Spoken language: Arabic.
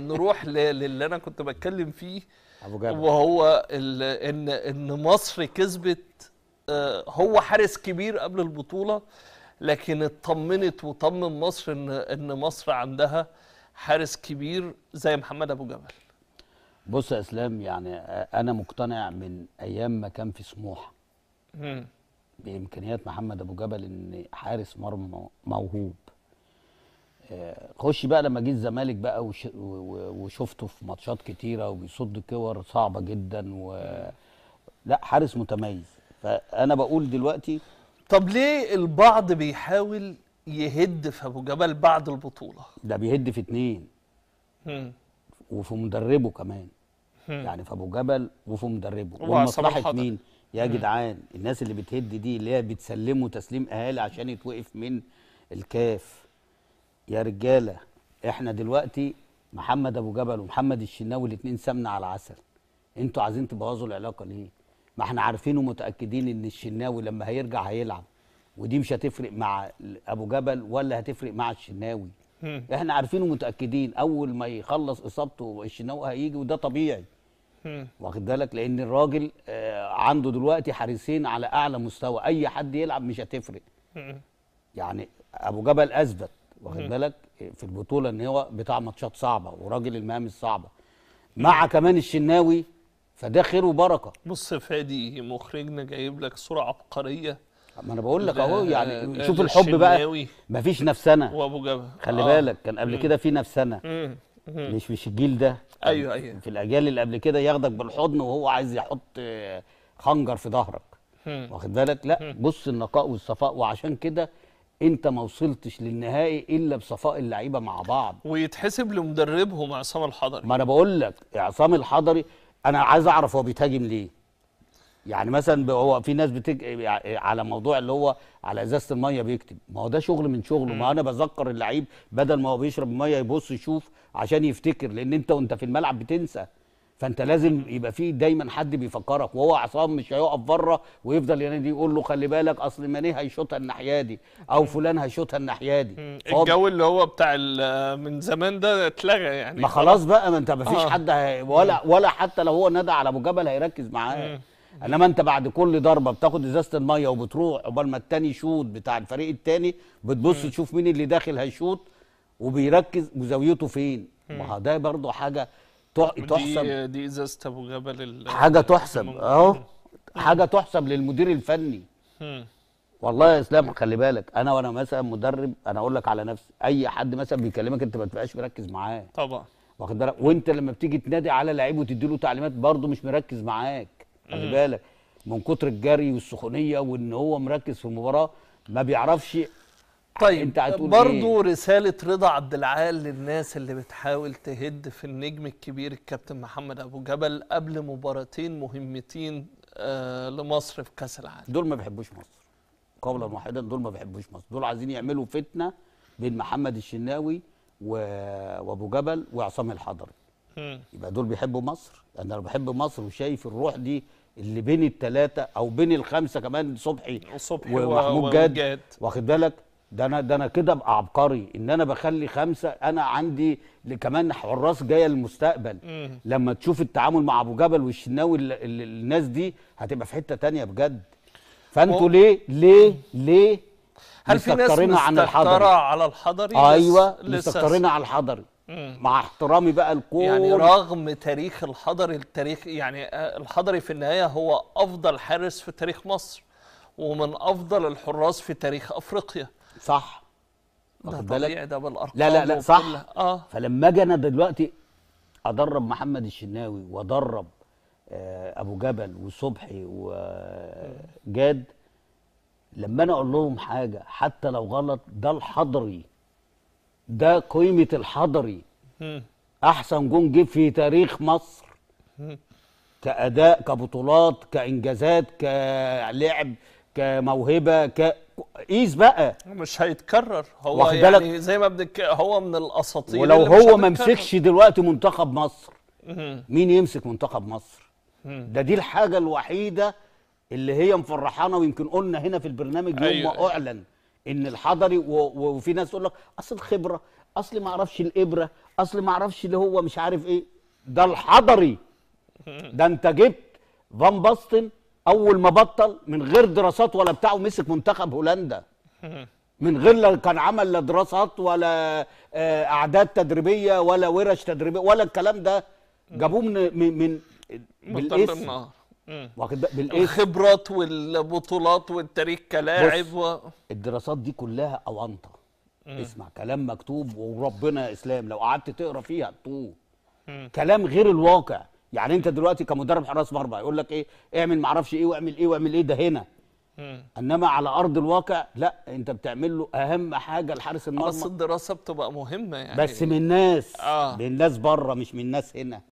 نروح للي انا كنت بتكلم فيه أبو جبل. وهو ان ان مصر كسبت آه، هو حارس كبير قبل البطوله لكن اطمنت وطمن مصر ان ان مصر عندها حارس كبير زي محمد ابو جبل بص يا اسلام يعني انا مقتنع من ايام ما كان في سموحه بامكانيات محمد ابو جبل ان حارس مرمى موهوب خش بقى لما جه الزمالك بقى وشفته في ماتشات كتيره وبيصد كور صعبه جدا و لا حارس متميز فانا بقول دلوقتي طب ليه البعض بيحاول يهد في ابو جبل بعد البطوله ده بيهد في اتنين وفي مدربه كمان هم. يعني في ابو جبل وفي مدربه ومصلحه مين يا جدعان الناس اللي بتهد دي اللي هي بتسلمه تسليم اهالي عشان يتوقف من الكاف يا رجاله احنا دلوقتي محمد ابو جبل ومحمد الشناوي الاثنين سمنه على العسل انتوا عايزين تبوظوا العلاقه ليه ما احنا عارفين ومتاكدين ان الشناوي لما هيرجع هيلعب ودي مش هتفرق مع ابو جبل ولا هتفرق مع الشناوي احنا عارفين ومتاكدين اول ما يخلص اصابته الشناوي هيجي وده طبيعي واخد بالك لان الراجل آه، عنده دلوقتي حريصين على اعلى مستوى اي حد يلعب مش هتفرق يعني ابو جبل اثبت واخد بالك في البطوله ان هو بتاع ماتشات صعبه وراجل المهام الصعبه مع كمان الشناوي فده خير وبركه بص فادي مخرجنا جايب لك صوره عبقريه ما انا بقول لك اهو يعني آه، شوف آه، الحب بقى مفيش نفسنا وابو جبل خلي آه. بالك كان قبل كده في نفسنا مش مش الجيل ده ايوه ايوه في الاجيال اللي قبل كده ياخدك بالحضن وهو عايز يحط آه، خنجر في ظهرك واخد بالك لا بص النقاء والصفاء وعشان كده انت ما وصلتش للنهائي الا بصفاء اللعيبه مع بعض ويتحسب لمدربهم عصام الحضري ما انا بقول لك عصام الحضري انا عايز اعرف هو بيتهاجم ليه يعني مثلا هو في ناس بتج على موضوع اللي هو على ازازه الميه بيكتب ما هو ده شغل من شغله ما انا بذكر اللعيب بدل ما هو بيشرب ميه يبص يشوف عشان يفتكر لان انت وانت في الملعب بتنسى فانت لازم يبقى في دايما حد بيفكرك وهو عصام مش هيقف بره ويفضل ينادي يقول له خلي بالك اصل مانيه هيشوطها الناحيه دي او فلان هيشوطها الناحيه دي الجو اللي هو بتاع من زمان ده اتلغى يعني ما خلاص بقى ما انت ما فيش آه. حد هي ولا ولا حتى لو هو نادى على ابو جبل هيركز معاه انما انت بعد كل ضربه بتاخد ازازه الميه وبتروح عقبال ما التاني يشوط بتاع الفريق التاني بتبص تشوف مين اللي داخل هيشوط وبيركز وزاويته فين ما ده برضه حاجه تحسب دي, دي ازازه ابو جبل حاجه تحسب اهو حاجه تحسب للمدير الفني والله يا اسلام خلي بالك انا وانا مثلا مدرب انا اقول لك على نفسي اي حد مثلا بيكلمك انت ما تبقاش مركز معاه طبعا واخد بالك وانت لما بتيجي تنادي على لعيب وتدي له تعليمات برضه مش مركز معاك خلي بالك من كتر الجري والسخونيه وان هو مركز في المباراه ما بيعرفش طيب انت هتقول برضه إيه؟ رساله رضا عبد العال للناس اللي بتحاول تهد في النجم الكبير الكابتن محمد ابو جبل قبل مباراتين مهمتين آه لمصر في كاس العالم دول ما بيحبوش مصر قولا واحدا دول ما بيحبوش مصر دول عايزين يعملوا فتنه بين محمد الشناوي و... وابو جبل وعصام الحضري يبقى دول بيحبوا مصر انا بحب مصر وشايف الروح دي اللي بين الثلاثه او بين الخمسه كمان صبحي صبحي ومحمود جاد واخد بالك ده انا ده انا كده ابقى عبقري ان انا بخلي خمسه انا عندي كمان حراس جايه للمستقبل لما تشوف التعامل مع ابو جبل والشناوي الناس دي هتبقى في حته تانية بجد فانتوا ليه ليه ليه هل في ناس عن الحضري على الحضري ايوه مستكترينها على الحضري مع احترامي بقى الكور يعني رغم تاريخ الحضري التاريخ يعني آه، الحضري في النهايه هو افضل حارس في تاريخ مصر ومن افضل الحراس في تاريخ افريقيا صح واخد بالك ده بالارقام لا لا لا صح آه. فلما اجي انا دلوقتي ادرب محمد الشناوي وادرب آه، ابو جبل وصبحي وجاد لما انا اقول لهم حاجه حتى لو غلط ده الحضري ده قيمه الحضري احسن جون جه في تاريخ مصر كاداء كبطولات كانجازات كلعب كموهبه ك قيس بقى مش هيتكرر هو يعني زي ما بدك هو من الاساطير ولو اللي هو ما مسكش دلوقتي منتخب مصر مين يمسك منتخب مصر ده دي الحاجه الوحيده اللي هي مفرحانا ويمكن قلنا هنا في البرنامج يوم ما أيوة. اعلن ان الحضري وفي ناس تقول لك اصل الخبره اصل ما اعرفش الابره اصل ما اعرفش اللي هو مش عارف ايه ده الحضري ده انت جبت فان باستن اول ما بطل من غير دراسات ولا بتاعه مسك منتخب هولندا من غير لا كان عمل لا دراسات ولا آه، اعداد تدريبيه ولا ورش تدريبيه ولا الكلام ده جابوه من من من بالاسم واخد بالاسم الخبرات والبطولات والتاريخ كلاعب و... الدراسات دي كلها اونطه اسمع كلام مكتوب وربنا اسلام لو قعدت تقرا فيها تطول كلام غير الواقع يعني انت دلوقتي كمدرب حراس مرمى يقول لك ايه اعمل معرفش ايه واعمل ايه واعمل ايه ده هنا انما على ارض الواقع لا انت بتعمل له اهم حاجه لحارس المرمى بس الدراسه بتبقى مهمه يعني بس من الناس آه. من الناس بره مش من الناس هنا